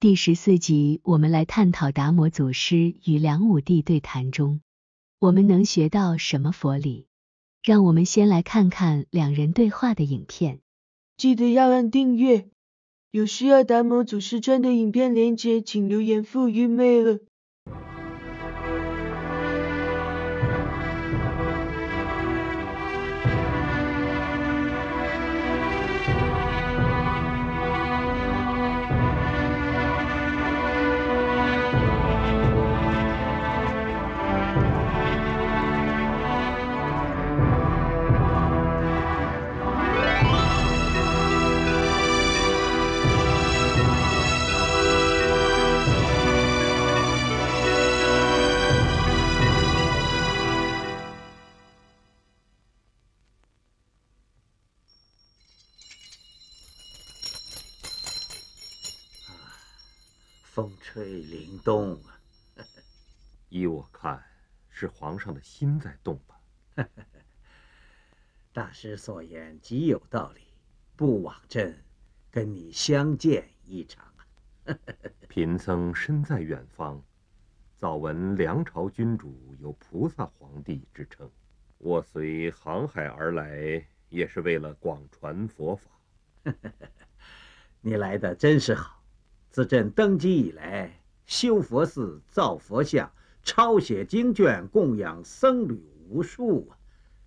第十四集，我们来探讨达摩祖师与梁武帝对谈中，我们能学到什么佛理？让我们先来看看两人对话的影片。记得要按订阅。有需要达摩祖师传的影片链接，请留言赋于 mail。风吹灵动啊！依我看，是皇上的心在动吧？大师所言极有道理，不枉朕跟你相见一场啊！贫僧身在远方，早闻梁朝君主有菩萨皇帝之称，我随航海而来，也是为了广传佛法。你来的真是好。自朕登基以来，修佛寺、造佛像、抄写经卷、供养僧侣无数。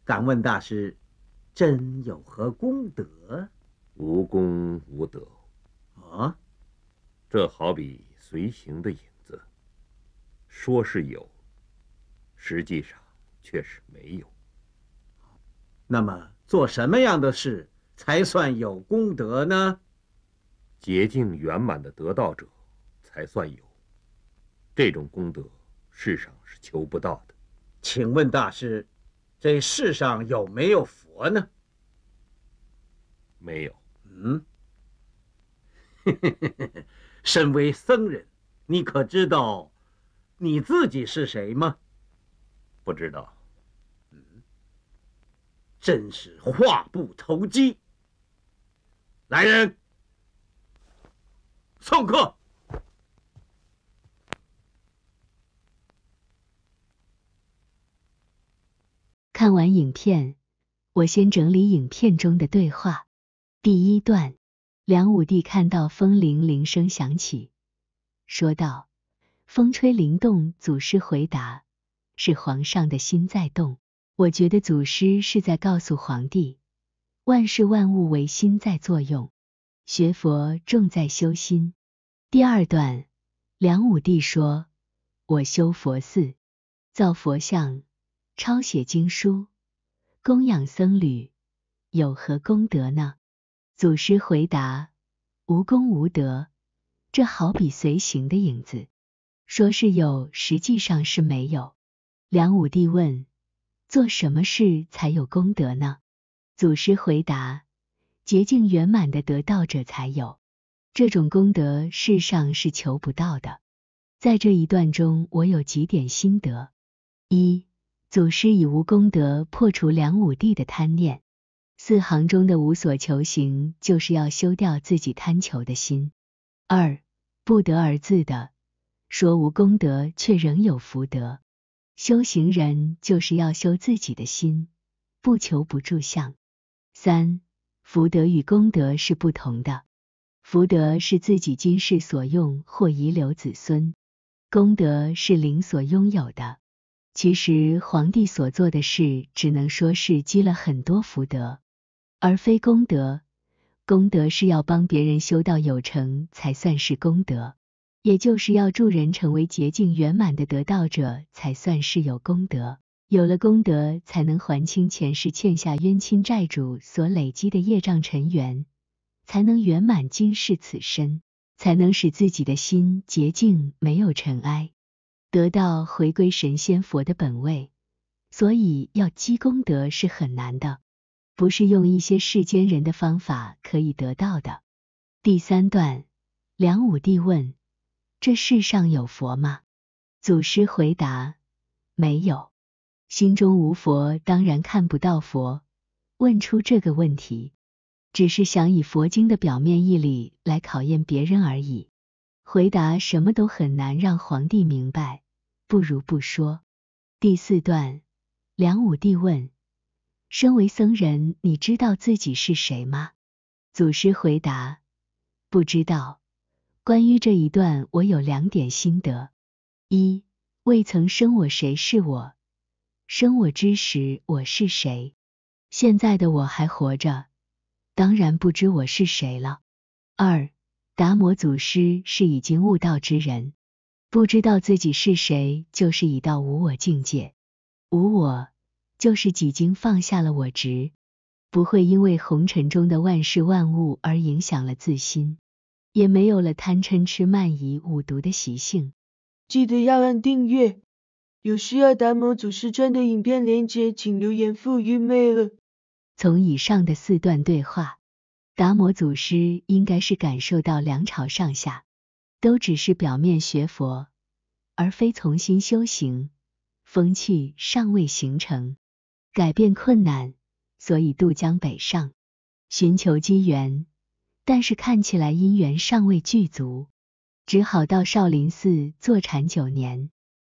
敢问大师，朕有何功德？无功无德。啊，这好比随行的影子，说是有，实际上却是没有。那么，做什么样的事才算有功德呢？洁净圆满的得道者才算有这种功德，世上是求不到的。请问大师，这世上有没有佛呢？没有。嗯。身为僧人，你可知道你自己是谁吗？不知道。嗯。真是话不投机。来人。上课。看完影片，我先整理影片中的对话。第一段，梁武帝看到风铃铃声响起，说道：“风吹铃动。”祖师回答：“是皇上的心在动。”我觉得祖师是在告诉皇帝，万事万物唯心在作用。学佛重在修心。第二段，梁武帝说：“我修佛寺，造佛像，抄写经书，供养僧侣，有何功德呢？”祖师回答：“无功无德，这好比随行的影子，说是有，实际上是没有。”梁武帝问：“做什么事才有功德呢？”祖师回答。洁净圆满的得道者才有这种功德，世上是求不到的。在这一段中，我有几点心得：一、祖师以无功德破除梁武帝的贪念；四行中的无所求行，就是要修掉自己贪求的心。二、不得而自的说无功德，却仍有福德。修行人就是要修自己的心，不求不住相。三。福德与功德是不同的，福德是自己今世所用或遗留子孙，功德是灵所拥有的。其实皇帝所做的事，只能说是积了很多福德，而非功德。功德是要帮别人修道有成才算是功德，也就是要助人成为洁净圆满的得道者才算是有功德。有了功德，才能还清前世欠下冤亲债主所累积的业障尘缘，才能圆满今世此身，才能使自己的心洁净，没有尘埃，得到回归神仙佛的本位。所以要积功德是很难的，不是用一些世间人的方法可以得到的。第三段，梁武帝问：“这世上有佛吗？”祖师回答：“没有。”心中无佛，当然看不到佛。问出这个问题，只是想以佛经的表面义理来考验别人而已。回答什么都很难让皇帝明白，不如不说。第四段，梁武帝问：“身为僧人，你知道自己是谁吗？”祖师回答：“不知道。”关于这一段，我有两点心得：一、未曾生我，谁是我？生我之时，我是谁？现在的我还活着，当然不知我是谁了。二，达摩祖师是已经悟道之人，不知道自己是谁，就是已到无我境界。无我，就是几经放下了我执，不会因为红尘中的万事万物而影响了自心，也没有了贪嗔痴慢疑五毒的习性。记得要按订阅。有需要达摩祖师传的影片链接，请留言附 a i 了。从以上的四段对话，达摩祖师应该是感受到梁朝上下都只是表面学佛，而非从心修行，风气尚未形成，改变困难，所以渡江北上，寻求机缘。但是看起来因缘尚未具足，只好到少林寺坐禅九年。